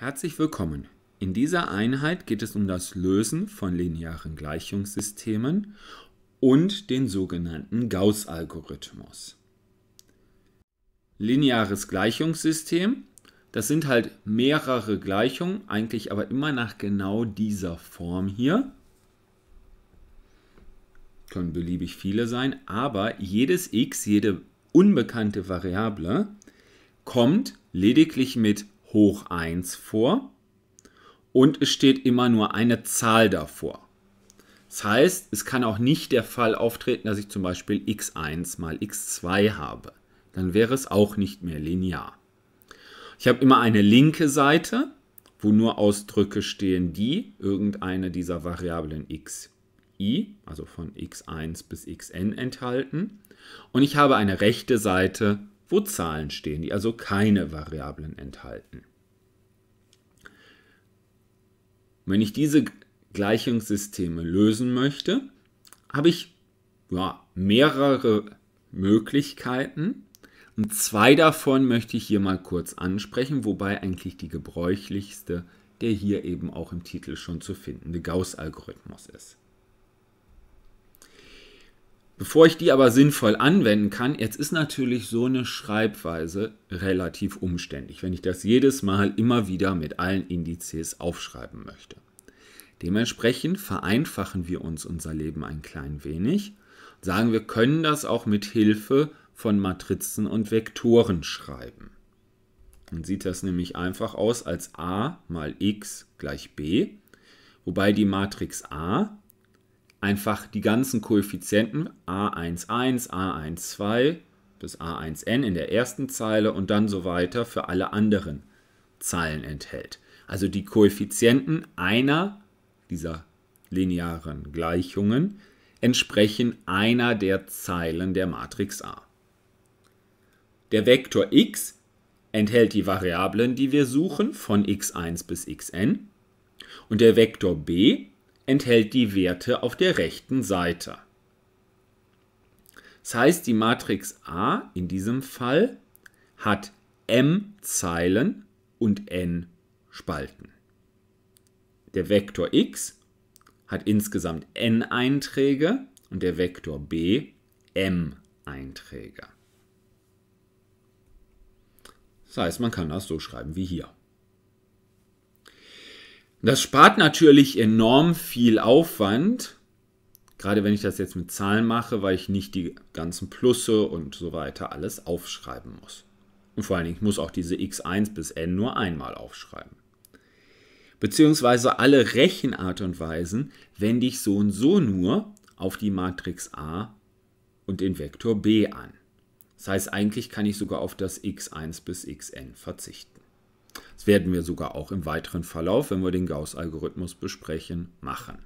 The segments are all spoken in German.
Herzlich willkommen. In dieser Einheit geht es um das Lösen von linearen Gleichungssystemen und den sogenannten Gauss-Algorithmus. Lineares Gleichungssystem, das sind halt mehrere Gleichungen, eigentlich aber immer nach genau dieser Form hier. Können beliebig viele sein, aber jedes x, jede unbekannte Variable, kommt lediglich mit hoch 1 vor und es steht immer nur eine Zahl davor. Das heißt, es kann auch nicht der Fall auftreten, dass ich zum Beispiel x1 mal x2 habe. Dann wäre es auch nicht mehr linear. Ich habe immer eine linke Seite, wo nur Ausdrücke stehen, die irgendeine dieser Variablen xi, also von x1 bis xn enthalten. Und ich habe eine rechte Seite, wo Zahlen stehen, die also keine Variablen enthalten. Wenn ich diese Gleichungssysteme lösen möchte, habe ich ja, mehrere Möglichkeiten. Und zwei davon möchte ich hier mal kurz ansprechen, wobei eigentlich die gebräuchlichste der hier eben auch im Titel schon zu findende Gauss-Algorithmus ist. Bevor ich die aber sinnvoll anwenden kann, jetzt ist natürlich so eine Schreibweise relativ umständlich, wenn ich das jedes Mal immer wieder mit allen Indizes aufschreiben möchte. Dementsprechend vereinfachen wir uns unser Leben ein klein wenig und sagen, wir können das auch mit Hilfe von Matrizen und Vektoren schreiben. Dann sieht das nämlich einfach aus als a mal x gleich b, wobei die Matrix A einfach die ganzen Koeffizienten a11, a12 bis a1n in der ersten Zeile und dann so weiter für alle anderen Zeilen enthält. Also die Koeffizienten einer dieser linearen Gleichungen entsprechen einer der Zeilen der Matrix A. Der Vektor x enthält die Variablen, die wir suchen, von x1 bis xn. Und der Vektor b enthält die Werte auf der rechten Seite. Das heißt, die Matrix A in diesem Fall hat m Zeilen und n Spalten. Der Vektor x hat insgesamt n Einträge und der Vektor b m Einträge. Das heißt, man kann das so schreiben wie hier. Das spart natürlich enorm viel Aufwand, gerade wenn ich das jetzt mit Zahlen mache, weil ich nicht die ganzen Plusse und so weiter alles aufschreiben muss. Und vor allen Dingen, ich muss auch diese x1 bis n nur einmal aufschreiben. Beziehungsweise alle Rechenart und Weisen wende ich so und so nur auf die Matrix A und den Vektor B an. Das heißt, eigentlich kann ich sogar auf das x1 bis xn verzichten. Das werden wir sogar auch im weiteren Verlauf, wenn wir den Gauss-Algorithmus besprechen, machen.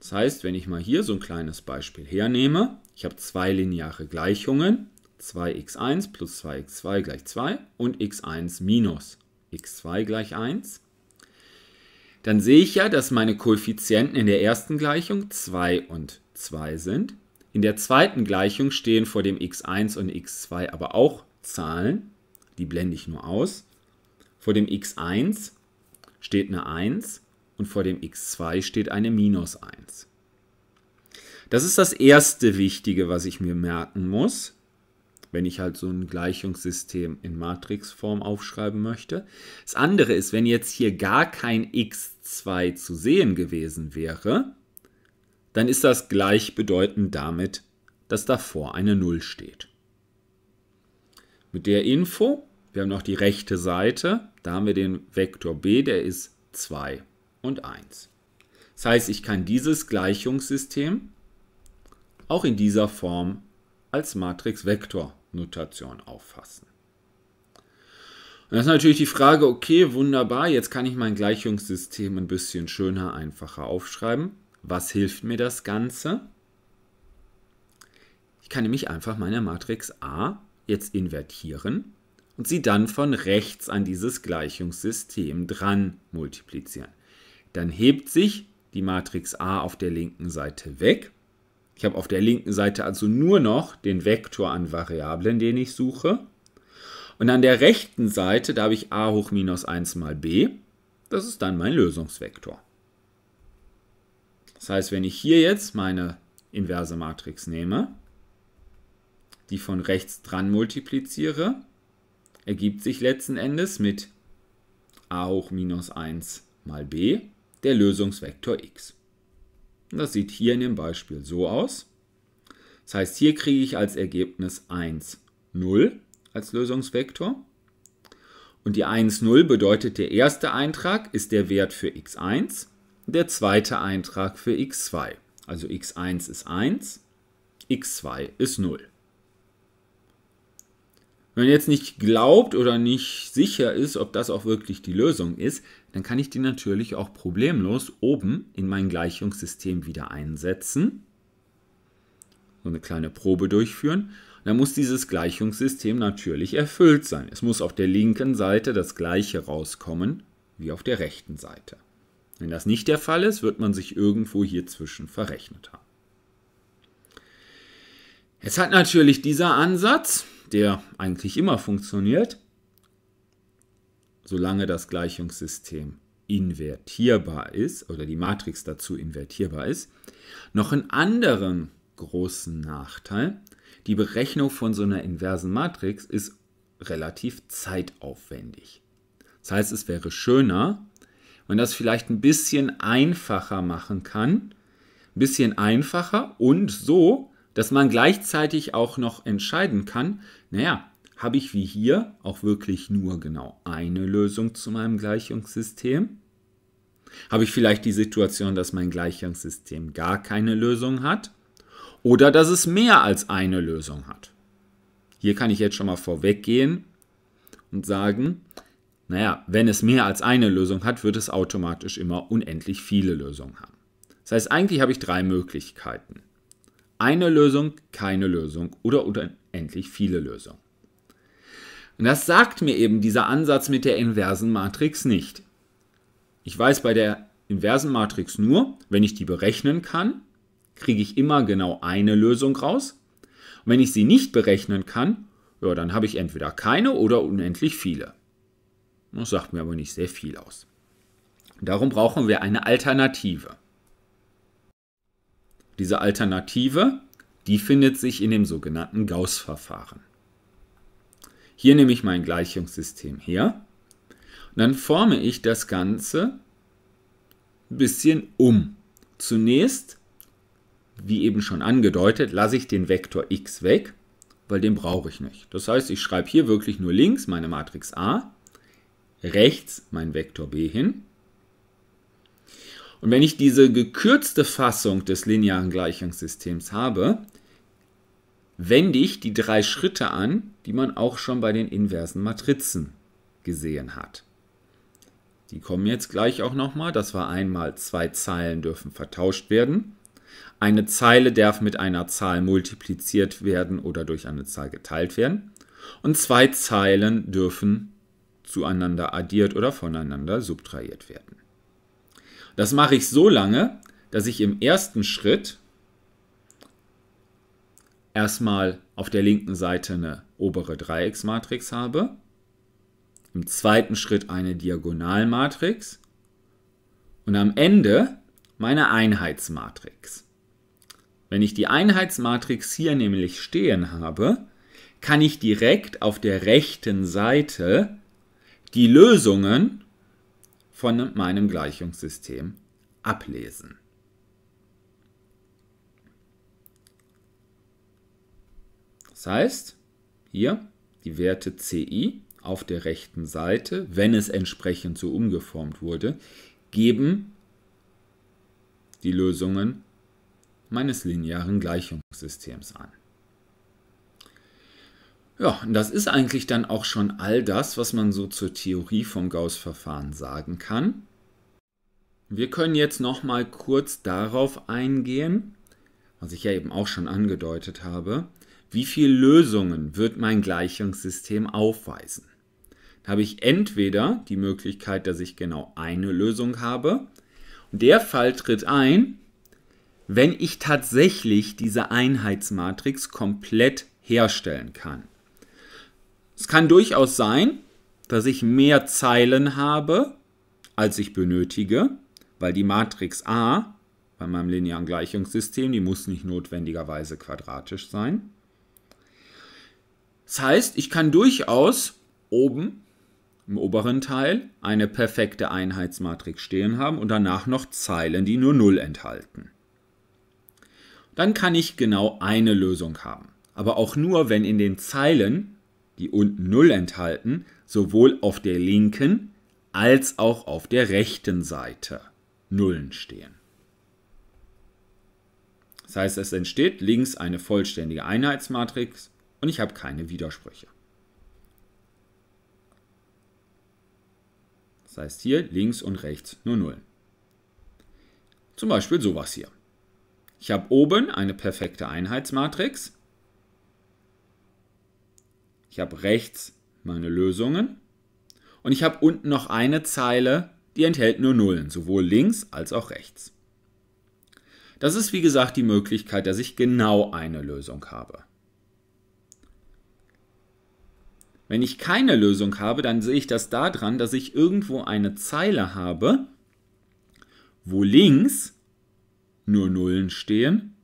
Das heißt, wenn ich mal hier so ein kleines Beispiel hernehme, ich habe zwei lineare Gleichungen, 2x1 plus 2x2 gleich 2 und x1 minus x2 gleich 1, dann sehe ich ja, dass meine Koeffizienten in der ersten Gleichung 2 und 2 sind. In der zweiten Gleichung stehen vor dem x1 und x2 aber auch Zahlen, die blende ich nur aus. Vor dem x1 steht eine 1 und vor dem x2 steht eine minus 1. Das ist das erste Wichtige, was ich mir merken muss, wenn ich halt so ein Gleichungssystem in Matrixform aufschreiben möchte. Das andere ist, wenn jetzt hier gar kein x2 zu sehen gewesen wäre, dann ist das gleichbedeutend damit, dass davor eine 0 steht. Mit der Info, wir haben noch die rechte Seite, da haben wir den Vektor b, der ist 2 und 1. Das heißt, ich kann dieses Gleichungssystem auch in dieser Form als Matrix-Vektor-Notation auffassen. Und das ist natürlich die Frage, okay, wunderbar, jetzt kann ich mein Gleichungssystem ein bisschen schöner, einfacher aufschreiben. Was hilft mir das Ganze? Ich kann nämlich einfach meine Matrix A jetzt invertieren und sie dann von rechts an dieses Gleichungssystem dran multiplizieren. Dann hebt sich die Matrix A auf der linken Seite weg. Ich habe auf der linken Seite also nur noch den Vektor an Variablen, den ich suche. Und an der rechten Seite, da habe ich a hoch minus 1 mal b. Das ist dann mein Lösungsvektor. Das heißt, wenn ich hier jetzt meine inverse Matrix nehme, die von rechts dran multipliziere, ergibt sich letzten Endes mit a hoch minus 1 mal b der Lösungsvektor x. das sieht hier in dem Beispiel so aus. Das heißt, hier kriege ich als Ergebnis 1, 0 als Lösungsvektor. Und die 1, 0 bedeutet, der erste Eintrag ist der Wert für x1, der zweite Eintrag für x2. Also x1 ist 1, x2 ist 0. Wenn man jetzt nicht glaubt oder nicht sicher ist, ob das auch wirklich die Lösung ist, dann kann ich die natürlich auch problemlos oben in mein Gleichungssystem wieder einsetzen. So eine kleine Probe durchführen. Dann muss dieses Gleichungssystem natürlich erfüllt sein. Es muss auf der linken Seite das gleiche rauskommen wie auf der rechten Seite. Wenn das nicht der Fall ist, wird man sich irgendwo hier zwischen verrechnet haben. Jetzt hat natürlich dieser Ansatz der eigentlich immer funktioniert, solange das Gleichungssystem invertierbar ist oder die Matrix dazu invertierbar ist, noch einen anderen großen Nachteil. Die Berechnung von so einer inversen Matrix ist relativ zeitaufwendig. Das heißt, es wäre schöner, wenn das vielleicht ein bisschen einfacher machen kann, ein bisschen einfacher und so, dass man gleichzeitig auch noch entscheiden kann, naja, habe ich wie hier auch wirklich nur genau eine Lösung zu meinem Gleichungssystem? Habe ich vielleicht die Situation, dass mein Gleichungssystem gar keine Lösung hat? Oder dass es mehr als eine Lösung hat? Hier kann ich jetzt schon mal vorweggehen und sagen, naja, wenn es mehr als eine Lösung hat, wird es automatisch immer unendlich viele Lösungen haben. Das heißt, eigentlich habe ich drei Möglichkeiten eine Lösung, keine Lösung oder unendlich viele Lösungen. Und das sagt mir eben dieser Ansatz mit der inversen Matrix nicht. Ich weiß bei der inversen Matrix nur, wenn ich die berechnen kann, kriege ich immer genau eine Lösung raus. Und wenn ich sie nicht berechnen kann, ja, dann habe ich entweder keine oder unendlich viele. Das sagt mir aber nicht sehr viel aus. Darum brauchen wir eine Alternative. Diese Alternative, die findet sich in dem sogenannten gauss verfahren Hier nehme ich mein Gleichungssystem her und dann forme ich das Ganze ein bisschen um. Zunächst, wie eben schon angedeutet, lasse ich den Vektor x weg, weil den brauche ich nicht. Das heißt, ich schreibe hier wirklich nur links meine Matrix A, rechts mein Vektor B hin und wenn ich diese gekürzte Fassung des linearen Gleichungssystems habe, wende ich die drei Schritte an, die man auch schon bei den inversen Matrizen gesehen hat. Die kommen jetzt gleich auch nochmal. Das war einmal, zwei Zeilen dürfen vertauscht werden. Eine Zeile darf mit einer Zahl multipliziert werden oder durch eine Zahl geteilt werden. Und zwei Zeilen dürfen zueinander addiert oder voneinander subtrahiert werden. Das mache ich so lange, dass ich im ersten Schritt erstmal auf der linken Seite eine obere Dreiecksmatrix habe, im zweiten Schritt eine Diagonalmatrix und am Ende meine Einheitsmatrix. Wenn ich die Einheitsmatrix hier nämlich stehen habe, kann ich direkt auf der rechten Seite die Lösungen von meinem Gleichungssystem ablesen. Das heißt, hier die Werte CI auf der rechten Seite, wenn es entsprechend so umgeformt wurde, geben die Lösungen meines linearen Gleichungssystems an. Ja, und das ist eigentlich dann auch schon all das, was man so zur Theorie vom gauss verfahren sagen kann. Wir können jetzt noch mal kurz darauf eingehen, was ich ja eben auch schon angedeutet habe, wie viele Lösungen wird mein Gleichungssystem aufweisen? Da habe ich entweder die Möglichkeit, dass ich genau eine Lösung habe. Und der Fall tritt ein, wenn ich tatsächlich diese Einheitsmatrix komplett herstellen kann. Es kann durchaus sein, dass ich mehr Zeilen habe, als ich benötige, weil die Matrix A bei meinem linearen Gleichungssystem, die muss nicht notwendigerweise quadratisch sein. Das heißt, ich kann durchaus oben im oberen Teil eine perfekte Einheitsmatrix stehen haben und danach noch Zeilen, die nur 0 enthalten. Dann kann ich genau eine Lösung haben. Aber auch nur, wenn in den Zeilen die unten 0 enthalten, sowohl auf der linken als auch auf der rechten Seite Nullen stehen. Das heißt, es entsteht links eine vollständige Einheitsmatrix und ich habe keine Widersprüche. Das heißt hier links und rechts nur Nullen. Zum Beispiel sowas hier. Ich habe oben eine perfekte Einheitsmatrix ich habe rechts meine Lösungen und ich habe unten noch eine Zeile, die enthält nur Nullen, sowohl links als auch rechts. Das ist wie gesagt die Möglichkeit, dass ich genau eine Lösung habe. Wenn ich keine Lösung habe, dann sehe ich das daran, dass ich irgendwo eine Zeile habe, wo links nur Nullen stehen,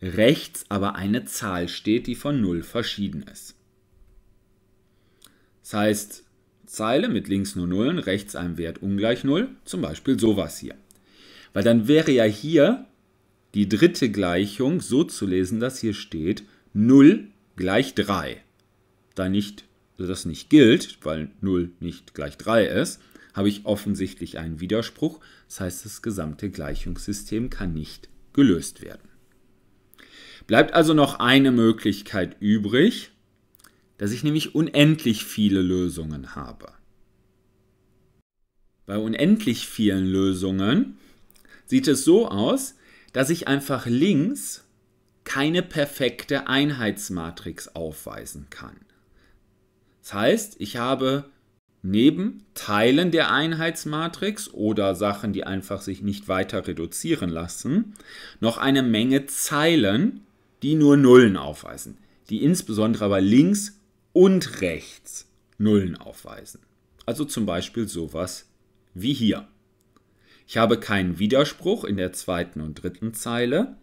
rechts aber eine Zahl steht, die von Null verschieden ist. Das heißt, Zeile mit links nur Nullen, rechts einem Wert ungleich Null, zum Beispiel sowas hier. Weil dann wäre ja hier die dritte Gleichung so zu lesen, dass hier steht 0 gleich 3. Da nicht, also das nicht gilt, weil 0 nicht gleich 3 ist, habe ich offensichtlich einen Widerspruch. Das heißt, das gesamte Gleichungssystem kann nicht gelöst werden. Bleibt also noch eine Möglichkeit übrig, dass ich nämlich unendlich viele Lösungen habe. Bei unendlich vielen Lösungen sieht es so aus, dass ich einfach links keine perfekte Einheitsmatrix aufweisen kann. Das heißt, ich habe neben Teilen der Einheitsmatrix oder Sachen, die einfach sich nicht weiter reduzieren lassen, noch eine Menge Zeilen, die nur Nullen aufweisen, die insbesondere aber links und rechts Nullen aufweisen. Also zum Beispiel sowas wie hier. Ich habe keinen Widerspruch in der zweiten und dritten Zeile.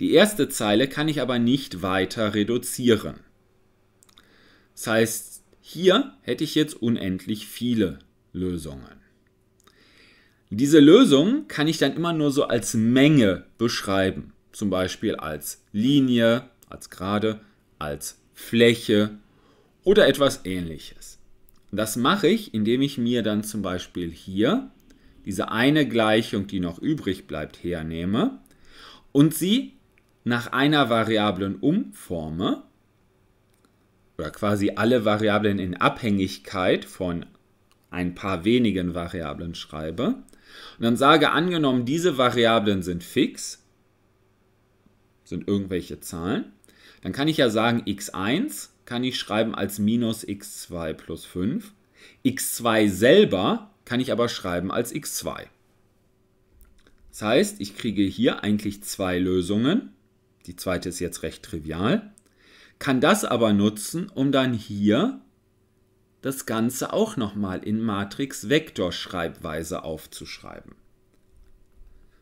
Die erste Zeile kann ich aber nicht weiter reduzieren. Das heißt, hier hätte ich jetzt unendlich viele Lösungen. Diese Lösung kann ich dann immer nur so als Menge beschreiben. Zum Beispiel als Linie, als Gerade, als Fläche, oder etwas ähnliches. das mache ich, indem ich mir dann zum Beispiel hier diese eine Gleichung, die noch übrig bleibt, hernehme und sie nach einer Variablen umforme oder quasi alle Variablen in Abhängigkeit von ein paar wenigen Variablen schreibe und dann sage angenommen, diese Variablen sind fix, sind irgendwelche Zahlen, dann kann ich ja sagen x1 kann ich schreiben als minus x2 plus 5. x2 selber kann ich aber schreiben als x2. Das heißt, ich kriege hier eigentlich zwei Lösungen. Die zweite ist jetzt recht trivial. Kann das aber nutzen, um dann hier das Ganze auch nochmal in Matrix-Vektorschreibweise aufzuschreiben.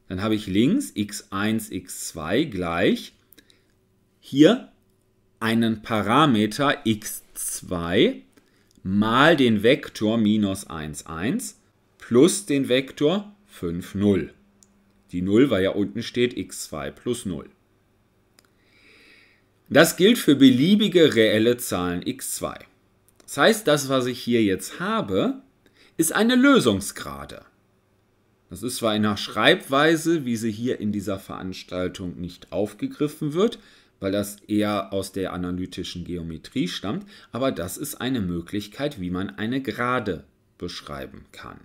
Dann habe ich links x1, x2 gleich. Hier einen Parameter x2 mal den Vektor minus 1, 1 plus den Vektor 5, 0. Die 0, weil ja unten steht x2 plus 0. Das gilt für beliebige reelle Zahlen x2. Das heißt, das, was ich hier jetzt habe, ist eine Lösungsgrade. Das ist zwar in der Schreibweise, wie sie hier in dieser Veranstaltung nicht aufgegriffen wird, weil das eher aus der analytischen Geometrie stammt, aber das ist eine Möglichkeit, wie man eine Gerade beschreiben kann.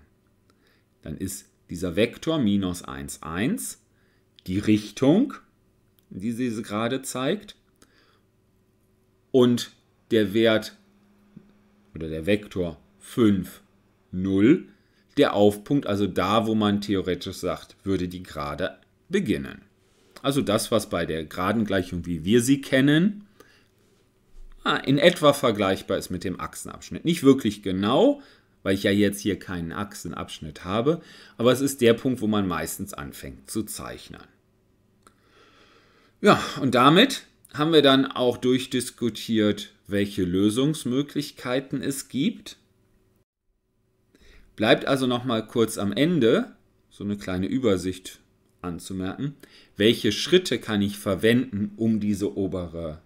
Dann ist dieser Vektor minus 1, 1 die Richtung, die diese Gerade zeigt, und der Wert oder der Vektor 5, 0, der Aufpunkt, also da, wo man theoretisch sagt, würde die Gerade beginnen also das, was bei der geraden Gleichung, wie wir sie kennen, ah, in etwa vergleichbar ist mit dem Achsenabschnitt. Nicht wirklich genau, weil ich ja jetzt hier keinen Achsenabschnitt habe, aber es ist der Punkt, wo man meistens anfängt zu zeichnen. Ja, und damit haben wir dann auch durchdiskutiert, welche Lösungsmöglichkeiten es gibt. Bleibt also noch mal kurz am Ende so eine kleine Übersicht anzumerken welche Schritte kann ich verwenden, um diese obere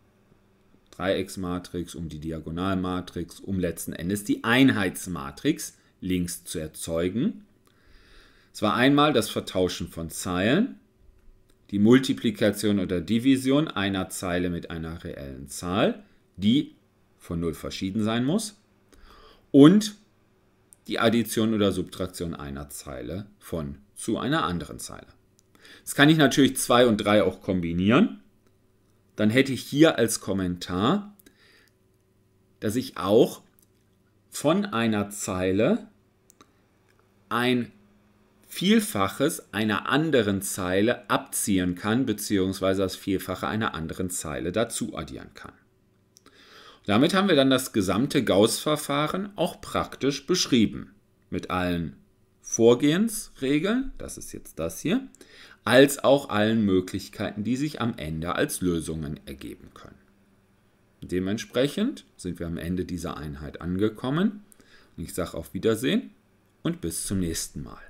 Dreiecksmatrix, um die Diagonalmatrix, um letzten Endes die Einheitsmatrix links zu erzeugen. Es war einmal das Vertauschen von Zeilen, die Multiplikation oder Division einer Zeile mit einer reellen Zahl, die von 0 verschieden sein muss, und die Addition oder Subtraktion einer Zeile von zu einer anderen Zeile. Jetzt kann ich natürlich 2 und 3 auch kombinieren. Dann hätte ich hier als Kommentar, dass ich auch von einer Zeile ein Vielfaches einer anderen Zeile abziehen kann, beziehungsweise das Vielfache einer anderen Zeile dazu addieren kann. damit haben wir dann das gesamte gauss verfahren auch praktisch beschrieben. Mit allen Vorgehensregeln, das ist jetzt das hier, als auch allen Möglichkeiten, die sich am Ende als Lösungen ergeben können. Dementsprechend sind wir am Ende dieser Einheit angekommen. Und ich sage auf Wiedersehen und bis zum nächsten Mal.